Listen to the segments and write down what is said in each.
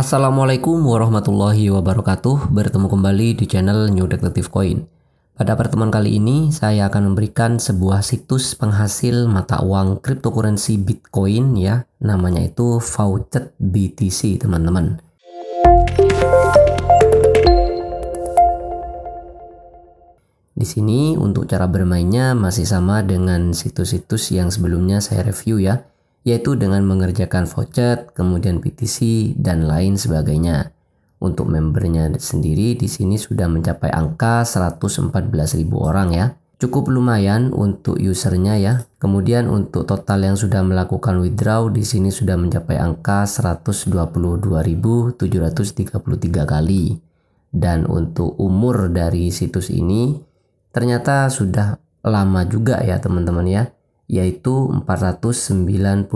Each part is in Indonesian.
Assalamualaikum warahmatullahi wabarakatuh. Bertemu kembali di channel New Detective Coin. Pada pertemuan kali ini, saya akan memberikan sebuah situs penghasil mata uang cryptocurrency Bitcoin ya. Namanya itu Faucet BTC, teman-teman. Di sini untuk cara bermainnya masih sama dengan situs-situs yang sebelumnya saya review ya yaitu dengan mengerjakan voucher, kemudian PTC, dan lain sebagainya. Untuk membernya sendiri di sini sudah mencapai angka 114.000 orang ya. Cukup lumayan untuk usernya ya. Kemudian untuk total yang sudah melakukan withdraw di sini sudah mencapai angka 122.733 kali. Dan untuk umur dari situs ini ternyata sudah lama juga ya teman-teman ya yaitu 497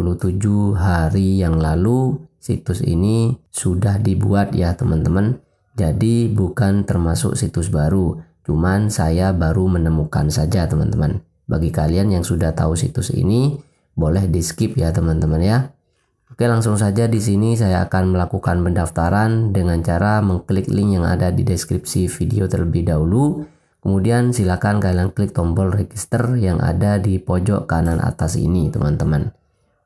hari yang lalu situs ini sudah dibuat ya teman-teman. Jadi bukan termasuk situs baru, cuman saya baru menemukan saja teman-teman. Bagi kalian yang sudah tahu situs ini, boleh di skip ya teman-teman ya. Oke langsung saja di sini saya akan melakukan pendaftaran dengan cara mengklik link yang ada di deskripsi video terlebih dahulu Kemudian silakan kalian klik tombol register yang ada di pojok kanan atas ini teman-teman.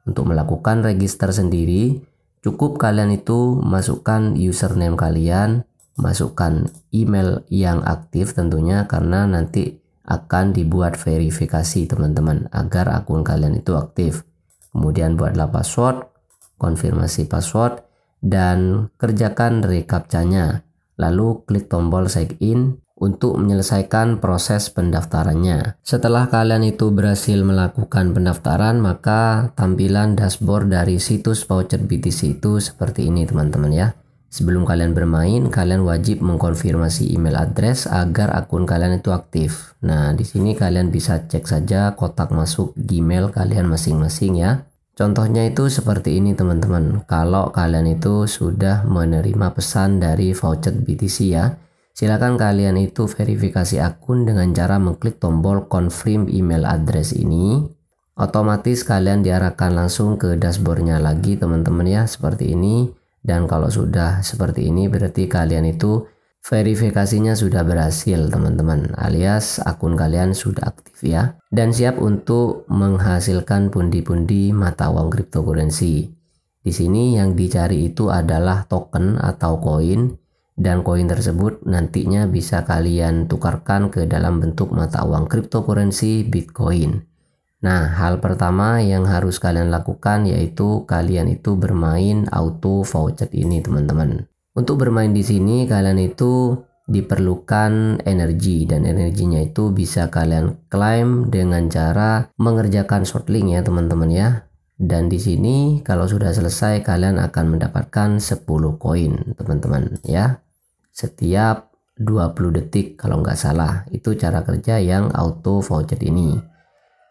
Untuk melakukan register sendiri, cukup kalian itu masukkan username kalian, masukkan email yang aktif tentunya karena nanti akan dibuat verifikasi teman-teman agar akun kalian itu aktif. Kemudian buatlah password, konfirmasi password, dan kerjakan recaptcha-nya. Lalu klik tombol sign in untuk menyelesaikan proses pendaftarannya. Setelah kalian itu berhasil melakukan pendaftaran, maka tampilan dashboard dari situs voucher BTC itu seperti ini teman-teman ya. Sebelum kalian bermain, kalian wajib mengkonfirmasi email address agar akun kalian itu aktif. Nah, di sini kalian bisa cek saja kotak masuk Gmail kalian masing-masing ya. Contohnya itu seperti ini teman-teman. Kalau kalian itu sudah menerima pesan dari voucher BTC ya Silakan kalian itu verifikasi akun dengan cara mengklik tombol confirm email address ini. Otomatis kalian diarahkan langsung ke dashboardnya lagi teman-teman ya seperti ini. Dan kalau sudah seperti ini berarti kalian itu verifikasinya sudah berhasil teman-teman alias akun kalian sudah aktif ya. Dan siap untuk menghasilkan pundi-pundi mata uang cryptocurrency. Di sini yang dicari itu adalah token atau koin dan koin tersebut nantinya bisa kalian tukarkan ke dalam bentuk mata uang cryptocurrency Bitcoin. Nah, hal pertama yang harus kalian lakukan yaitu kalian itu bermain auto voucher ini, teman-teman. Untuk bermain di sini kalian itu diperlukan energi dan energinya itu bisa kalian klaim dengan cara mengerjakan short ya, teman-teman ya. Dan di sini kalau sudah selesai kalian akan mendapatkan 10 koin, teman-teman ya setiap 20 detik kalau nggak salah. Itu cara kerja yang auto voucher ini.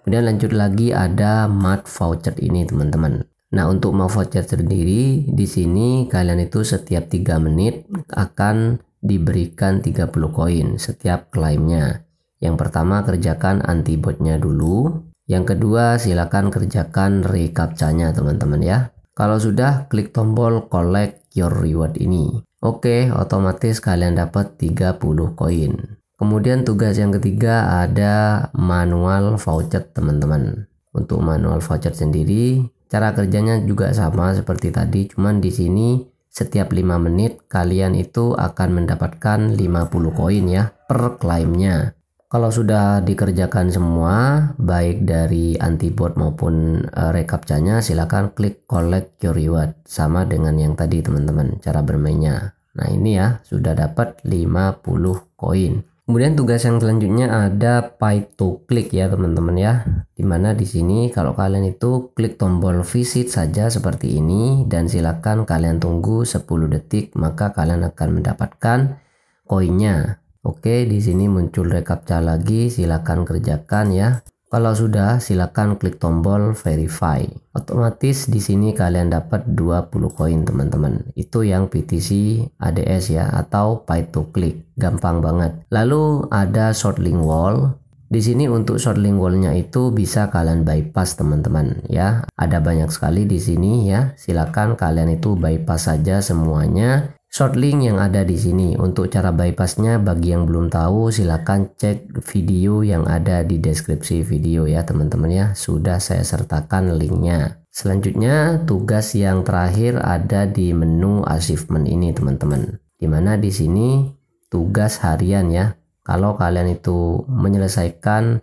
Kemudian lanjut lagi ada mat voucher ini teman-teman. Nah untuk mau voucher sendiri di sini kalian itu setiap 3 menit akan diberikan 30 koin setiap klaimnya. Yang pertama kerjakan antibotnya dulu. Yang kedua silakan kerjakan recaptcha-nya teman-teman ya. Kalau sudah klik tombol collect your reward ini. Oke, otomatis kalian dapat 30 koin. Kemudian tugas yang ketiga ada manual voucher teman-teman. Untuk manual voucher sendiri, cara kerjanya juga sama seperti tadi, cuman di sini setiap 5 menit kalian itu akan mendapatkan 50 koin ya per klaimnya. Kalau sudah dikerjakan semua, baik dari antibot maupun uh, e, recaptcha silakan klik collect your reward sama dengan yang tadi teman-teman cara bermainnya. Nah ini ya sudah dapat 50 koin. Kemudian tugas yang selanjutnya ada pay to click ya teman-teman ya. Dimana di sini kalau kalian itu klik tombol visit saja seperti ini dan silakan kalian tunggu 10 detik maka kalian akan mendapatkan koinnya. Oke, di sini muncul recaptcha lagi, silakan kerjakan ya. Kalau sudah, silakan klik tombol verify. Otomatis di sini kalian dapat 20 koin teman-teman. Itu yang PTC ADS ya atau pay to click. Gampang banget. Lalu ada short link wall. Di sini untuk short link wall-nya itu bisa kalian bypass teman-teman ya. Ada banyak sekali di sini ya. Silakan kalian itu bypass saja semuanya short link yang ada di sini. Untuk cara bypassnya bagi yang belum tahu silahkan cek video yang ada di deskripsi video ya teman-teman ya. Sudah saya sertakan linknya. Selanjutnya tugas yang terakhir ada di menu achievement ini teman-teman. Dimana di sini tugas harian ya. Kalau kalian itu menyelesaikan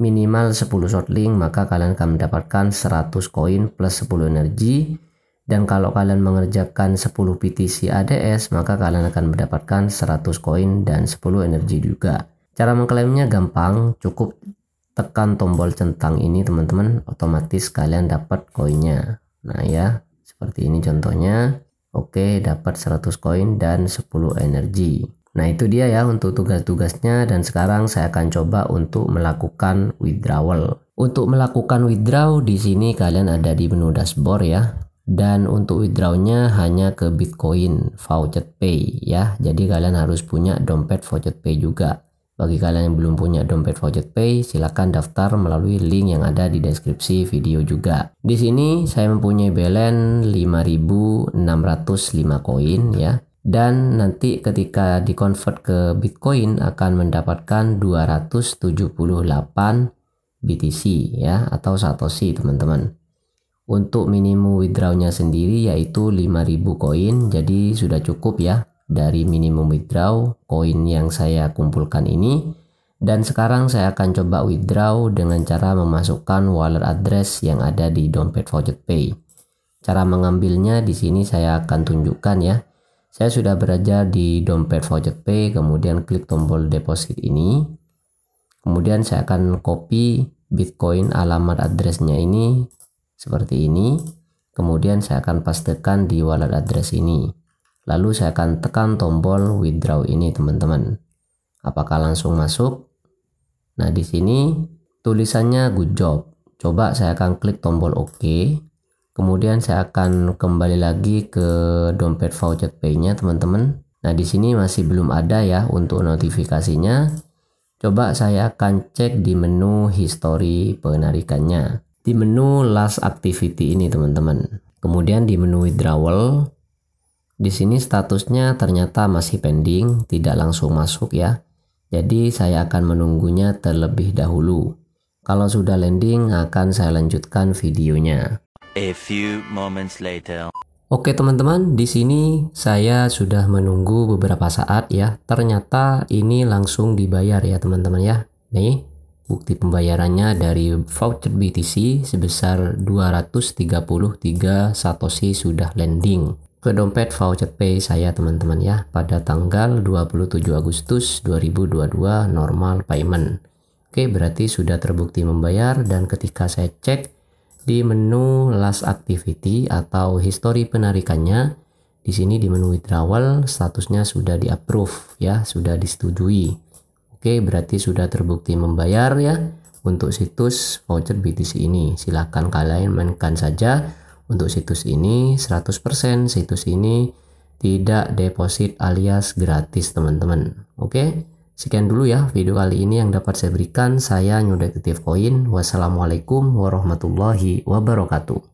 minimal 10 short link maka kalian akan mendapatkan 100 koin plus 10 energi dan kalau kalian mengerjakan 10 PTC ADS, maka kalian akan mendapatkan 100 koin dan 10 energi juga. Cara mengklaimnya gampang, cukup tekan tombol centang ini teman-teman, otomatis kalian dapat koinnya. Nah ya, seperti ini contohnya. Oke, dapat 100 koin dan 10 energi. Nah itu dia ya untuk tugas-tugasnya dan sekarang saya akan coba untuk melakukan withdrawal. Untuk melakukan withdraw di sini kalian ada di menu dashboard ya dan untuk withdrawnya hanya ke Bitcoin Voucher Pay ya. Jadi kalian harus punya dompet Voucher Pay juga. Bagi kalian yang belum punya dompet Voucher Pay, silakan daftar melalui link yang ada di deskripsi video juga. Di sini saya mempunyai balance 5.605 koin ya. Dan nanti ketika di ke Bitcoin akan mendapatkan 278 BTC ya atau Satoshi teman-teman. Untuk minimum withdrawnya sendiri yaitu 5000 koin, jadi sudah cukup ya dari minimum withdraw koin yang saya kumpulkan ini. Dan sekarang saya akan coba withdraw dengan cara memasukkan wallet address yang ada di dompet Voucher Pay. Cara mengambilnya di sini saya akan tunjukkan ya. Saya sudah berada di dompet Voucher Pay, kemudian klik tombol deposit ini. Kemudian saya akan copy Bitcoin alamat addressnya ini seperti ini. Kemudian saya akan pastekan di wallet address ini. Lalu saya akan tekan tombol withdraw ini teman-teman. Apakah langsung masuk? Nah di sini tulisannya good job. Coba saya akan klik tombol OK. Kemudian saya akan kembali lagi ke dompet voucher pay-nya teman-teman. Nah di sini masih belum ada ya untuk notifikasinya. Coba saya akan cek di menu history penarikannya di menu last activity ini teman-teman. Kemudian di menu withdrawal, di sini statusnya ternyata masih pending, tidak langsung masuk ya. Jadi saya akan menunggunya terlebih dahulu. Kalau sudah landing akan saya lanjutkan videonya. A few moments later. Oke teman-teman, di sini saya sudah menunggu beberapa saat ya. Ternyata ini langsung dibayar ya teman-teman ya. Nih, Bukti pembayarannya dari voucher BTC sebesar 233 satoshi sudah landing ke dompet voucher pay saya teman-teman ya pada tanggal 27 Agustus 2022 normal payment. Oke, berarti sudah terbukti membayar dan ketika saya cek di menu last activity atau history penarikannya di sini di menu withdrawal statusnya sudah di approve ya, sudah disetujui. Oke, berarti sudah terbukti membayar ya untuk situs voucher BTC ini. Silahkan kalian mainkan saja untuk situs ini 100% situs ini tidak deposit alias gratis teman-teman. Oke, sekian dulu ya video kali ini yang dapat saya berikan. Saya New Detective Coin. Wassalamualaikum warahmatullahi wabarakatuh.